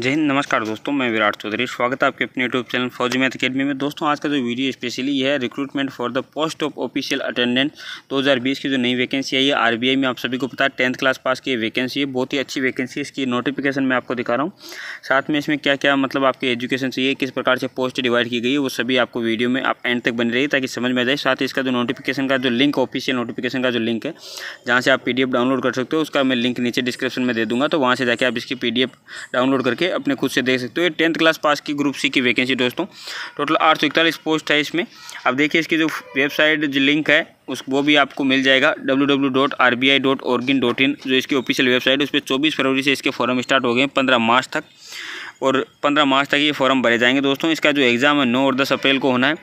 जय हिंद नमस्कार दोस्तों मैं विराट चौधरी स्वागत है आपके अपने YouTube channel Fauji math academy में दोस्तों आज का जो वीडियो स्पेशली यह है recruitment for the post of official attendant 2020 की जो नई वैकेंसी आई है आरबीआई में आप सभी को पता है टेंथ क्लास पास की वैकेंसी है बहुत ही अच्छी वैकेंसी है इसकी नोटिफिकेशन मैं आपको दिखा रहा हूँ साथ में इसमें क्या क्या मतलब आपकी एजुकेशन चाहिए किस प्रकार से पोस्ट डिवाइड की गई है वो सभी आपको वीडियो में आप एंड तक बनी रही ताकि समझ में आ जाए साथ ही इसका जो नोटिफिकेशन का जो लिंक ऑफिशियल नोटिफिकेशन का जो लिंक है जहाँ से आप पी डाउनलोड कर सकते हो उसका मैं लिंक नीचे डिस्क्रिप्शन में दे दूँगा तो वहाँ से जाकर आप इसकी पी डाउनलोड करके करके अपने खुद से देख सकते हो ये टेंथ क्लास पास की ग्रुप सी की वैकेंसी दोस्तों टोटल आठ सौ इकतालीस पोस्ट है इसमें अब देखिए इसकी जो वेबसाइट जो लिंक है उस वो भी आपको मिल जाएगा इन जो इसकी ऑफिशियल वेबसाइट है उस पर चौबीस फरवरी से इसके फॉर्म स्टार्ट हो गए पंद्रह मार्च तक और पंद्रह मार्च तक ये फॉर्म भरे जाएंगे दोस्तों इसका जो एग्ज़ाम है नौ और दस अप्रैल को होना है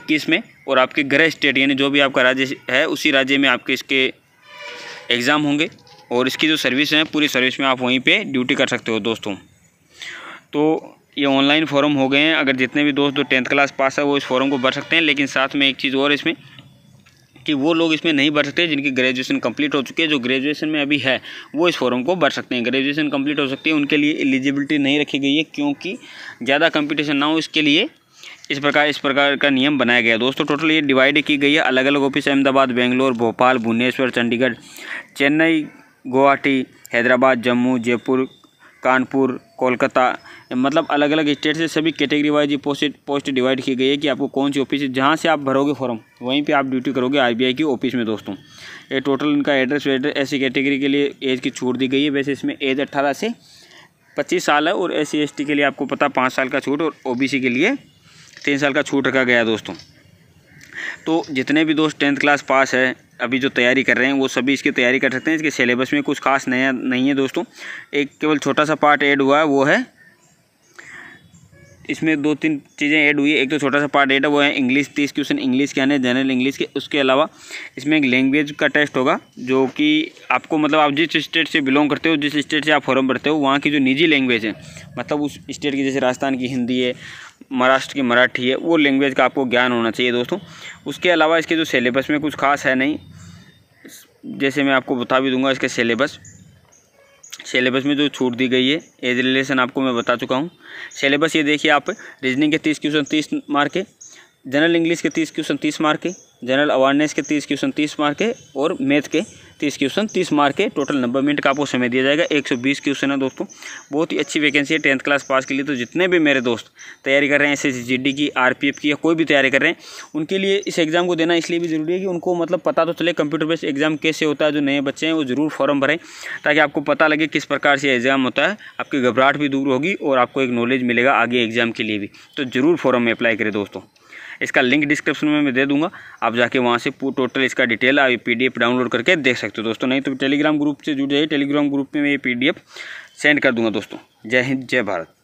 इक्कीस में और आपके गृह स्टेट यानी जो भी आपका राज्य है उसी राज्य में आपके इसके एग्ज़ाम होंगे और इसकी जो सर्विस है पूरी सर्विस में आप वहीं पे ड्यूटी कर सकते हो दोस्तों तो ये ऑनलाइन फॉर्म हो गए हैं अगर जितने भी दोस्त जो टेंथ क्लास पास है वो इस फॉर्म को भर सकते हैं लेकिन साथ में एक चीज़ और इसमें कि वो लोग इसमें नहीं भर सकते जिनकी ग्रेजुएशन कंप्लीट हो चुकी है जो ग्रेजुएशन में अभी है वो इस फॉर्म को भर सकते हैं ग्रेजुएशन कंप्लीट हो सकती है उनके लिए एलिजिबिलिटी नहीं रखी गई है क्योंकि ज़्यादा कंपटीशन ना हो इसके लिए इस प्रकार इस प्रकार का नियम बनाया गया दोस्तों टोटल ये डिवाइड की गई है अलग अलग ऑफिस अहमदाबाद बेंगलोर भोपाल भुवनेश्वर चंडीगढ़ चेन्नई गुवाहाटी हैदराबाद जम्मू जयपुर कानपुर कोलकाता मतलब अलग अलग स्टेट से सभी category wise post post divide की गई है कि आपको कौन सी ऑफिस जहाँ से आप भरोगे फॉर्म वहीं पे आप ड्यूटी करोगे आईबीआई की ऑफिस में दोस्तों ये टोटल इनका एड्रेस वेड्रेस ऐसी कैटेगरी के लिए एज की छूट दी गई है वैसे इसमें एज अट्ठारह से पच्चीस साल है और एस सी के लिए आपको पता पाँच साल का छूट और ओ के लिए तीन साल का छूट रखा गया दोस्तों तो जितने भी दोस्त टेंथ क्लास पास है अभी जो तैयारी कर रहे हैं वो सभी इसकी तैयारी कर सकते हैं इसके सिलेबस में कुछ खास नया नहीं है दोस्तों एक केवल छोटा सा पार्ट ऐड हुआ है वो है इसमें दो तीन चीज़ें ऐड हुई है एक तो छोटा सा पार्ट ऐड है वो है इंग्लिश तीस क्वेश्चन इंग्लिश के आने जनरल इंग्लिश के उसके अलावा इसमें एक लैंग्वेज का टेस्ट होगा जो कि आपको मतलब आप जिस स्टेट से बिलोंग करते हो जिस स्टेट से आप फॉरम भरते हो वहाँ की जो निजी लैंग्वेज है मतलब उस स्टेट की जैसे राजस्थान की हिंदी है महाराष्ट्र की मराठी है वो लैंग्वेज का आपको ज्ञान होना चाहिए दोस्तों उसके अलावा इसके जो सिलेबस में कुछ खास है नहीं जैसे मैं आपको बता भी दूंगा इसके सिलेबस सिलेबस में जो छूट दी गई है एज रिलेशन आपको मैं बता चुका हूँ सिलेबस ये देखिए आप रीजनिंग के तीस क्वेश्चन तीस मार्क जनरल इंग्लिश के तीस क्वेश्चन तीस मार्क जनरल अवेयरनेस के तीस क्वेश्चन तीस मार्क के और मैथ के तीस क्वेश्चन तीस मार्क के टोटल नब्बे मिनट का आपको समय दिया जाएगा एक सौ बीस क्वेश्चन है दोस्तों बहुत ही अच्छी वैकेंसी है टेंथ क्लास पास के लिए तो जितने भी मेरे दोस्त तैयारी कर रहे हैं एस एस की एफ़ की या कोई भी तैयारी कर रहे हैं उनके लिए इस एग्ज़ाम को देना इसलिए भी ज़रूरी है कि उनको मतलब पता तो चले कंप्यूटर बेस्ड एग्ज़ाम कैसे होता है जो नए बच्चे हैं वो ज़रूर फॉर्म भरें ताकि आपको पता लगे किस प्रकार से एग्ज़ाम होता है आपकी घबराहट भी दूर होगी और आपको एक नॉलेज मिलेगा आगे एग्ज़ाम के लिए भी तो ज़रूर फॉर्म में अप्लाई करें दोस्तों इसका लिंक डिस्क्रिप्शन में मैं दे दूंगा आप जाके वहाँ से टोटल इसका डिटेल आप ये पी डाउनलोड करके देख सकते हो दोस्तों नहीं तो टेलीग्राम ग्रुप से जुड़ जाइए टेलीग्राम ग्रुप में मैं ये पी सेंड कर दूंगा दोस्तों जय हिंद जय भारत